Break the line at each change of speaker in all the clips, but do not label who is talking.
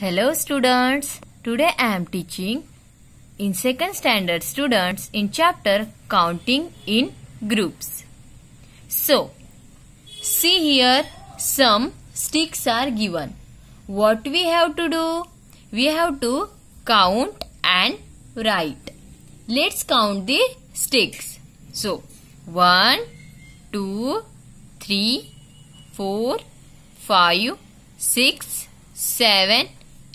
Hello students, today I am teaching in second standard students in chapter counting in groups. So, see here some sticks are given. What we have to do? We have to count and write. Let's count the sticks. So, 1, 2, 3, 4, 5, 6, 7,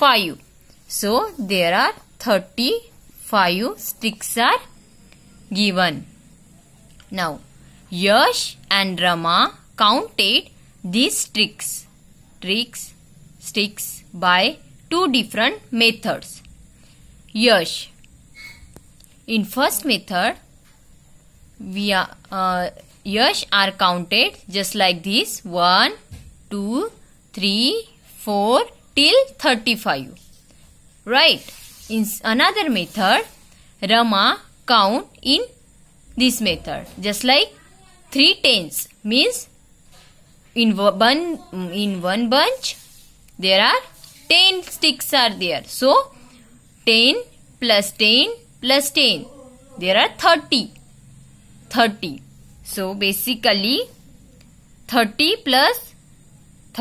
5. So there are 35 sticks are given. Now Yash and Rama counted these sticks, tricks, sticks by two different methods. Yash. In first method, we are, uh, Yash are counted just like this. 1, 2, 3, 4, till 35 right in another method rama count in this method just like 3 tens means in one in one bunch there are 10 sticks are there so 10 plus 10 plus 10 there are 30 30 so basically 30 plus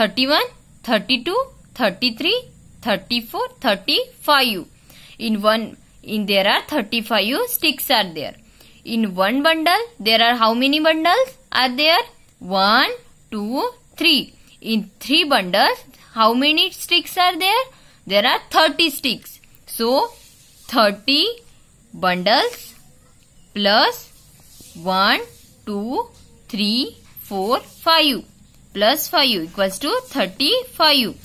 31 32 33, 34, 35. In one, in there are 35 sticks are there. In one bundle, there are how many bundles are there? 1, 2, 3. In 3 bundles, how many sticks are there? There are 30 sticks. So, 30 bundles plus 1, 2, 3, 4, 5 plus 5 equals to 35.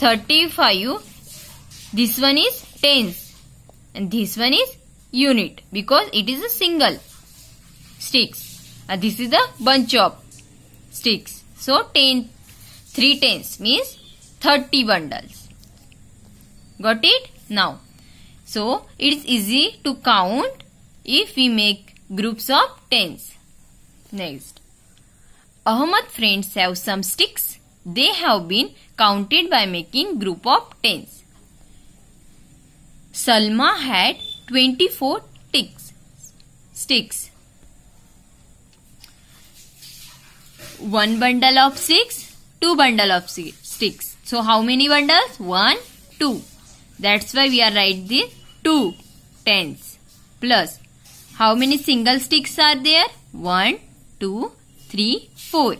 35 this one is tens and this one is unit because it is a single sticks and uh, this is the bunch of sticks so 10 3 tens means 30 bundles got it now so it is easy to count if we make groups of tens next Ahmad friends have some sticks they have been counted by making group of tens. Salma had 24 ticks, sticks. One bundle of sticks, two bundle of sticks. So how many bundles? One, two. That's why we are write the two tens plus. How many single sticks are there? One, two, three, four.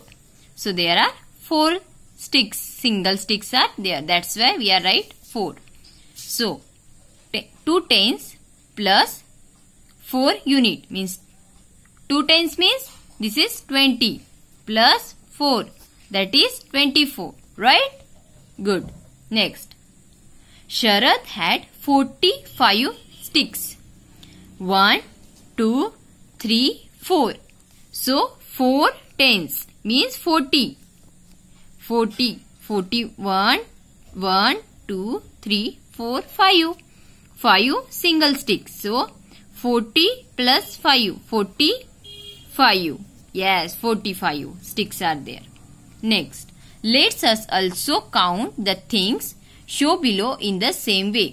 So there are four sticks, single sticks are there. That's why we are right 4. So, 2 tens plus 4 unit means 2 tens means this is 20 plus 4 that is 24 right good next Sharath had 45 sticks 1 2 3 4 so 4 tens means 40 forty forty one one two three four five five single stick so forty plus five forty five forty five sticks are there next let's us also count the things show below in the same way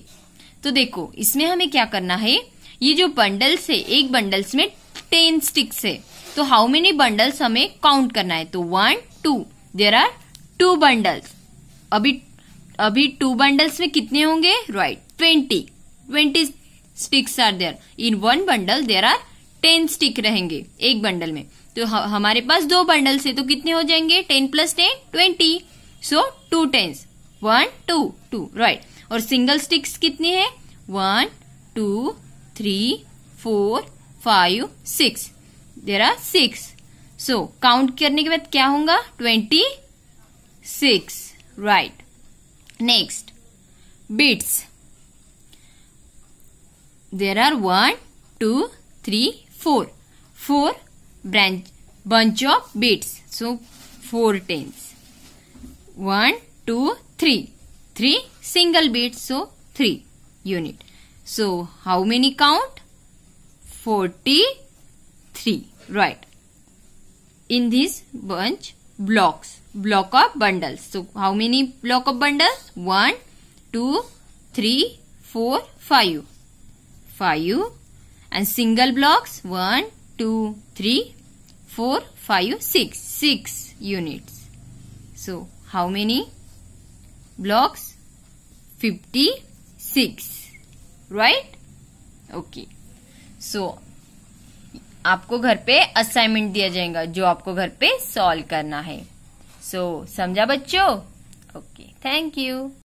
तो देखो इसमें हमें क्या करना है ये जो bundles है एक बंडल्स में टेन स्टिक्स है तो हाउ मेनी बंडल्स हमें काउंट करना है तो one two there are two bundles अभी अभी टू बंडल्स में कितने होंगे right twenty twenty sticks are there in one bundle there are ten stick रहेंगे एक बंडल में तो हमारे पास दो बंडल्स है तो कितने हो जाएंगे ten plus ten twenty so two tens one two two right और सिंगल स्टिक्स कितने हैं one two three four five six there are six so count करने के बाद क्या होगा twenty 6. Right. Next. Bits. There are 1, 2, 3, 4. 4 branch, bunch of bits. So, 4 tens. 1, 2, 3. 3 single bits. So, 3 unit. So, how many count? 43. Right. In this bunch, blocks, block of bundles. So how many block of bundles? One, two, three, four, five, five, And single blocks? One, two, three, four, five, six, six units. So how many blocks? 56. Right? Okay. So आपको घर पे assignment दिया जाएगा जो आपको घर पे solve करना है सो so, समझा बच्चों ओके थैंक यू